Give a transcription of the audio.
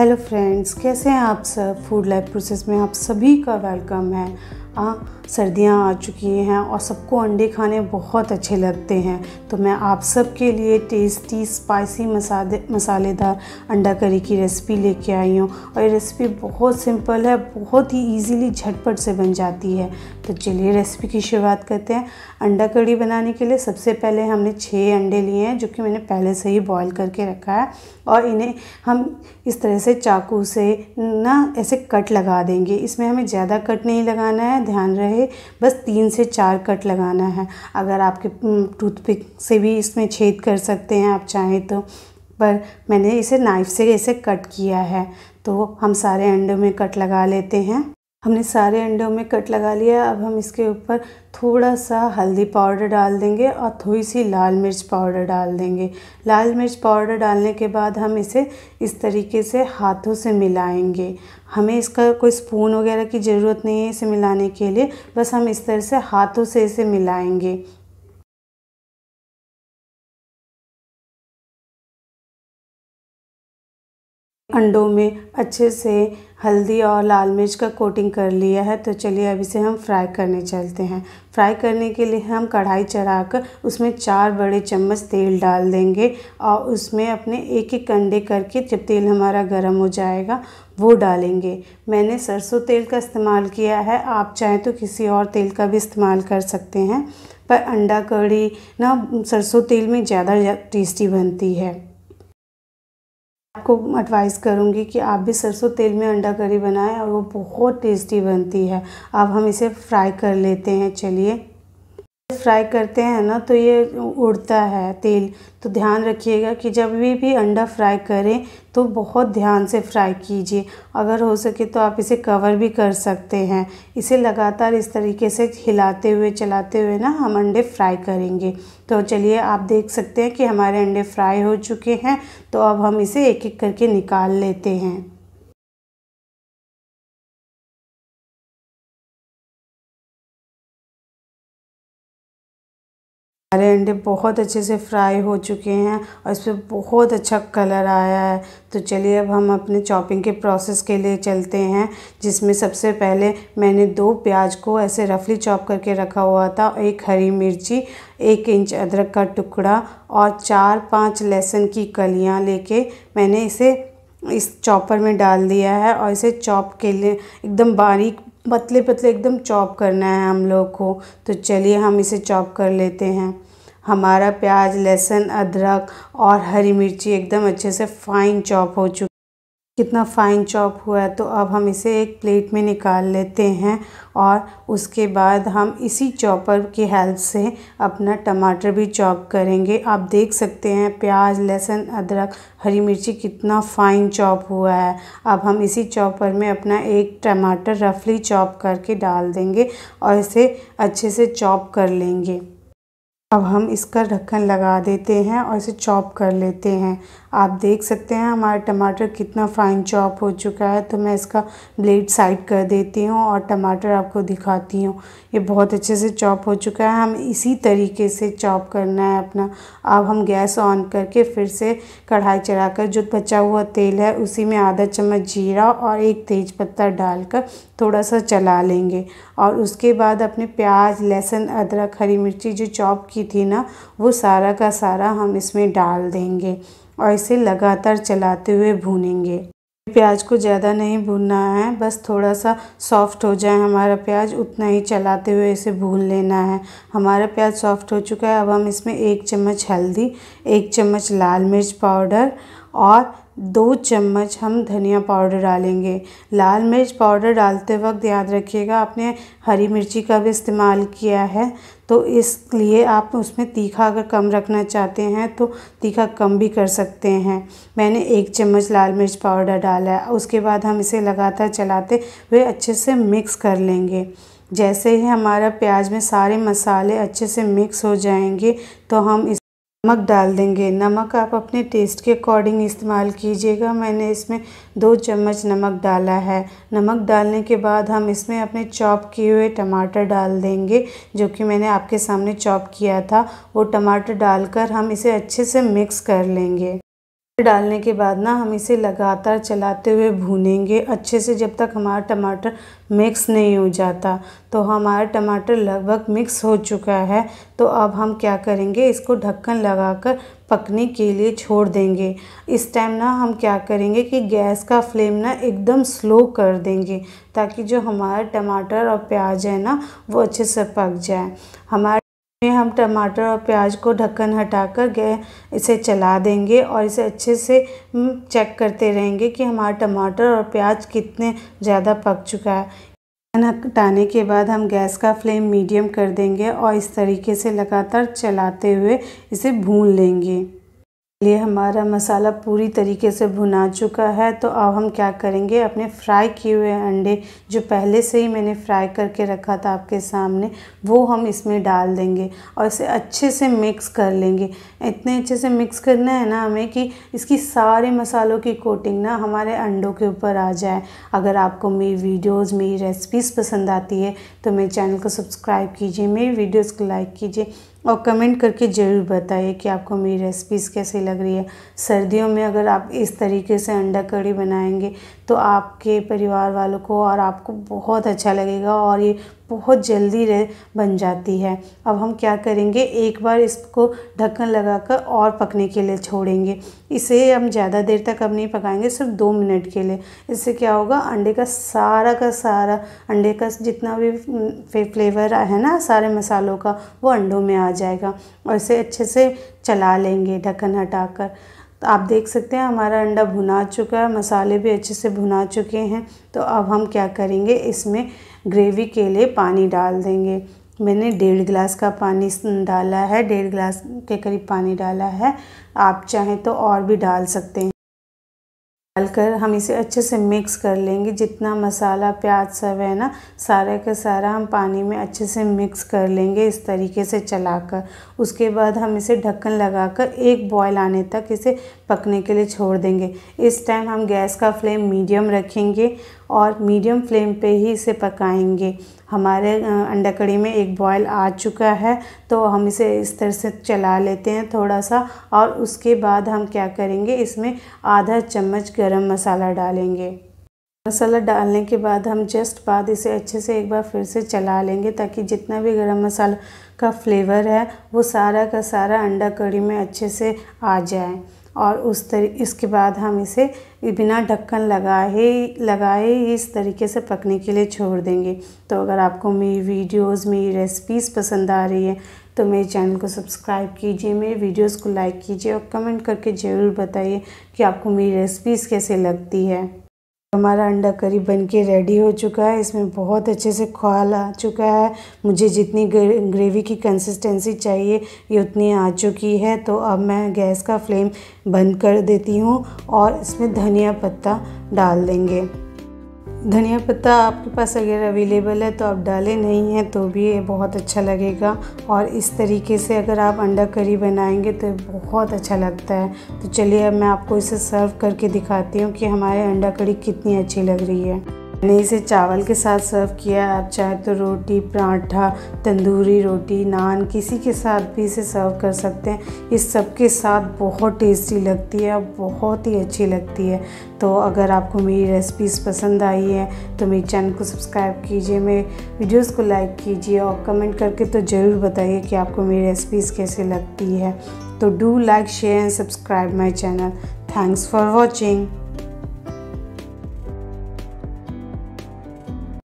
hello friends कैसे हैं आप सब फूड लाइफ प्रोसेस में आप सभी का वेलकम है हाँ, सर्दियाँ आ चुकी हैं और सबको अंडे खाने बहुत अच्छे लगते हैं तो मैं आप सब के लिए टेस्टी स्पाइसी मसाले मसालेदार अंडा करी की रेसिपी लेके आई हूँ और ये रेसिपी बहुत सिंपल है बहुत ही इजीली झटपट से बन जाती है तो चलिए रेसिपी की शुरुआत करते हैं अंडा करी बनाने के लिए सबसे पहले हमने छः अंडे लिए हैं जो कि मैंने पहले से ही बॉयल करके रखा है और इन्हें हम इस तरह से चाकू से ना ऐसे कट लगा देंगे इसमें हमें ज़्यादा कट नहीं लगाना है ध्यान रहे बस तीन से चार कट लगाना है अगर आपके टूथपिक से भी इसमें छेद कर सकते हैं आप चाहें तो पर मैंने इसे नाइफ़ से ऐसे कट किया है तो हम सारे अंडों में कट लगा लेते हैं हमने सारे अंडों में कट लगा लिया अब हम इसके ऊपर थोड़ा सा हल्दी पाउडर डाल देंगे और थोड़ी सी लाल मिर्च पाउडर डाल देंगे लाल मिर्च पाउडर डालने के बाद हम इसे इस तरीके से हाथों से मिलाएंगे हमें इसका कोई स्पून वगैरह की ज़रूरत नहीं है इसे मिलाने के लिए बस हम इस तरह से हाथों से इसे मिलाएंगे अंडों में अच्छे से हल्दी और लाल मिर्च का कोटिंग कर लिया है तो चलिए अब इसे हम फ्राई करने चलते हैं फ्राई करने के लिए हम कढ़ाई चढ़ाकर उसमें चार बड़े चम्मच तेल डाल देंगे और उसमें अपने एक एक अंडे करके जब तेल हमारा गर्म हो जाएगा वो डालेंगे मैंने सरसों तेल का इस्तेमाल किया है आप चाहें तो किसी और तेल का भी इस्तेमाल कर सकते हैं पर अंडा कड़ी ना सरसों तेल में ज़्यादा टेस्टी बनती है आपको एडवाइस करूँगी कि आप भी सरसों तेल में अंडा करी बनाएं और वो बहुत टेस्टी बनती है अब हम इसे फ्राई कर लेते हैं चलिए फ्राई करते हैं ना तो ये उड़ता है तेल तो ध्यान रखिएगा कि जब भी भी अंडा फ्राई करें तो बहुत ध्यान से फ्राई कीजिए अगर हो सके तो आप इसे कवर भी कर सकते हैं इसे लगातार इस तरीके से हिलाते हुए चलाते हुए ना हम अंडे फ्राई करेंगे तो चलिए आप देख सकते हैं कि हमारे अंडे फ्राई हो चुके हैं तो अब हम इसे एक एक करके निकाल लेते हैं हमारे अंडे बहुत अच्छे से फ्राई हो चुके हैं और इस पर बहुत अच्छा कलर आया है तो चलिए अब हम अपने चॉपिंग के प्रोसेस के लिए चलते हैं जिसमें सबसे पहले मैंने दो प्याज को ऐसे रफली चॉप करके रखा हुआ था एक हरी मिर्ची एक इंच अदरक का टुकड़ा और चार पांच लहसुन की कलियां लेके मैंने इसे इस चॉपर में डाल दिया है और इसे चॉप के लिए एकदम बारीक पतले पतले एकदम चॉप करना है हम लोग को तो चलिए हम इसे चॉप कर लेते हैं हमारा प्याज लहसुन अदरक और हरी मिर्ची एकदम अच्छे से फाइन चॉप हो चुकी कितना फाइन चॉप हुआ है तो अब हम इसे एक प्लेट में निकाल लेते हैं और उसके बाद हम इसी चॉपर की हेल्प से अपना टमाटर भी चॉप करेंगे आप देख सकते हैं प्याज लहसुन अदरक हरी मिर्ची कितना फाइन चॉप हुआ है अब हम इसी चॉपर में अपना एक टमाटर रफली चॉप करके डाल देंगे और इसे अच्छे से चॉप कर लेंगे अब हम इसका ढक्कन लगा देते हैं और इसे चॉप कर लेते हैं आप देख सकते हैं हमारा टमाटर कितना फाइन चॉप हो चुका है तो मैं इसका ब्लेड साइड कर देती हूँ और टमाटर आपको दिखाती हूँ ये बहुत अच्छे से चॉप हो चुका है हम इसी तरीके से चॉप करना है अपना अब हम गैस ऑन करके फिर से कढ़ाई चढ़ाकर जो बचा हुआ तेल है उसी में आधा चम्मच जीरा और एक तेज पत्ता डालकर थोड़ा सा चला लेंगे और उसके बाद अपने प्याज लहसुन अदरक हरी मिर्ची जो चॉप की थी ना वो सारा का सारा हम इसमें डाल देंगे और इसे लगातार चलाते हुए भूनेंगे प्याज को ज़्यादा नहीं भूनना है बस थोड़ा सा सॉफ्ट हो जाए हमारा प्याज उतना ही चलाते हुए इसे भून लेना है हमारा प्याज सॉफ्ट हो चुका है अब हम इसमें एक चम्मच हल्दी एक चम्मच लाल मिर्च पाउडर और दो चम्मच हम धनिया पाउडर डालेंगे लाल मिर्च पाउडर डालते वक्त याद रखिएगा आपने हरी मिर्ची का भी इस्तेमाल किया है तो इसलिए आप उसमें तीखा अगर कम रखना चाहते हैं तो तीखा कम भी कर सकते हैं मैंने एक चम्मच लाल मिर्च पाउडर डाला है उसके बाद हम इसे लगातार चलाते हुए अच्छे से मिक्स कर लेंगे जैसे ही हमारा प्याज में सारे मसाले अच्छे से मिक्स हो जाएंगे तो हम इस नमक डाल देंगे नमक आप अपने टेस्ट के अकॉर्डिंग इस्तेमाल कीजिएगा मैंने इसमें दो चम्मच नमक डाला है नमक डालने के बाद हम इसमें अपने चॉप किए हुए टमाटर डाल देंगे जो कि मैंने आपके सामने चॉप किया था वो टमाटर डालकर हम इसे अच्छे से मिक्स कर लेंगे डालने के बाद ना हम इसे लगातार चलाते हुए भूनेंगे अच्छे से जब तक हमारा टमाटर मिक्स नहीं हो जाता तो हमारा टमाटर लगभग मिक्स हो चुका है तो अब हम क्या करेंगे इसको ढक्कन लगाकर पकने के लिए छोड़ देंगे इस टाइम ना हम क्या करेंगे कि गैस का फ्लेम ना एकदम स्लो कर देंगे ताकि जो हमारा टमाटर और प्याज है ना वो अच्छे से पक जाए हमारे हम टमाटर और प्याज को ढक्कन हटाकर गए इसे चला देंगे और इसे अच्छे से चेक करते रहेंगे कि हमारा टमाटर और प्याज कितने ज़्यादा पक चुका है हटाने के बाद हम गैस का फ्लेम मीडियम कर देंगे और इस तरीके से लगातार चलाते हुए इसे भून लेंगे लिए हमारा मसाला पूरी तरीके से भुना चुका है तो अब हम क्या करेंगे अपने फ्राई किए हुए अंडे जो पहले से ही मैंने फ्राई करके रखा था आपके सामने वो हम इसमें डाल देंगे और इसे अच्छे से मिक्स कर लेंगे इतने अच्छे से मिक्स करना है ना हमें कि इसकी सारे मसालों की कोटिंग ना हमारे अंडों के ऊपर आ जाए अगर आपको मेरी वीडियोज़ मेरी रेसिपीज़ पसंद आती है तो मेरे चैनल को सब्सक्राइब कीजिए मेरी वीडियोज़ को लाइक कीजिए और कमेंट करके ज़रूर बताइए कि आपको मेरी रेसिपीज़ कैसी लग रही है सर्दियों में अगर आप इस तरीके से अंडा कड़ी बनाएंगे तो आपके परिवार वालों को और आपको बहुत अच्छा लगेगा और ये बहुत जल्दी रह बन जाती है अब हम क्या करेंगे एक बार इसको ढक्कन लगाकर और पकने के लिए छोड़ेंगे इसे हम ज़्यादा देर तक अब नहीं पकाएंगे सिर्फ दो मिनट के लिए इससे क्या होगा अंडे का सारा का सारा अंडे का जितना भी फ्लेवर है ना सारे मसालों का वो अंडों में आ जाएगा और इसे अच्छे से चला लेंगे ढक्कन हटाकर तो आप देख सकते हैं हमारा अंडा भुना चुका है मसाले भी अच्छे से भुना चुके हैं तो अब हम क्या करेंगे इसमें ग्रेवी के लिए पानी डाल देंगे मैंने डेढ़ गिलास का पानी डाला है डेढ़ गिलास के करीब पानी डाला है आप चाहें तो और भी डाल सकते हैं डालकर हम इसे अच्छे से मिक्स कर लेंगे जितना मसाला प्याज सब है ना सारे का सारा हम पानी में अच्छे से मिक्स कर लेंगे इस तरीके से चलाकर उसके बाद हम इसे ढक्कन लगाकर एक बॉयल आने तक इसे पकने के लिए छोड़ देंगे इस टाइम हम गैस का फ्लेम मीडियम रखेंगे और मीडियम फ्लेम पे ही इसे पकाएंगे हमारे अंडा कड़ी में एक बॉयल आ चुका है तो हम इसे इस तरह से चला लेते हैं थोड़ा सा और उसके बाद हम क्या करेंगे इसमें आधा चम्मच गरम मसाला डालेंगे मसाला डालने के बाद हम जस्ट बाद इसे अच्छे से एक बार फिर से चला लेंगे ताकि जितना भी गरम मसाला का फ्लेवर है वो सारा का सारा अंडा कड़ी में अच्छे से आ जाए और उस तरी इसके बाद हम इसे बिना ढक्कन लगाए लगाए इस तरीके से पकने के लिए छोड़ देंगे तो अगर आपको मेरी वीडियोस मेरी रेसिपीज़ पसंद आ रही है तो मेरे चैनल को सब्सक्राइब कीजिए मेरे वीडियोस को लाइक कीजिए और कमेंट करके ज़रूर बताइए कि आपको मेरी रेसिपीज़ कैसे लगती है हमारा अंडा करी बन के रेडी हो चुका है इसमें बहुत अच्छे से खाल आ चुका है मुझे जितनी ग्रेवी की कंसिस्टेंसी चाहिए ये उतनी आ चुकी है तो अब मैं गैस का फ्लेम बंद कर देती हूँ और इसमें धनिया पत्ता डाल देंगे धनिया पत्ता आपके पास अगर अवेलेबल है तो आप डाले नहीं हैं तो भी ये बहुत अच्छा लगेगा और इस तरीके से अगर आप अंडा करी बनाएंगे तो बहुत अच्छा लगता है तो चलिए अब मैं आपको इसे सर्व करके दिखाती हूँ कि हमारे अंडा करी कितनी अच्छी लग रही है मैंने इसे चावल के साथ सर्व किया है आप चाहे तो रोटी पराठा तंदूरी रोटी नान किसी के साथ भी इसे सर्व कर सकते हैं इस सब के साथ बहुत टेस्टी लगती है और बहुत ही अच्छी लगती है तो अगर आपको मेरी रेसिपीज़ पसंद आई है तो मेरे चैनल को सब्सक्राइब कीजिए मेरे वीडियोस को लाइक कीजिए और कमेंट करके तो ज़रूर बताइए कि आपको मेरी रेसिपीज़ कैसे लगती है तो do like share and subscribe my channel thanks for watching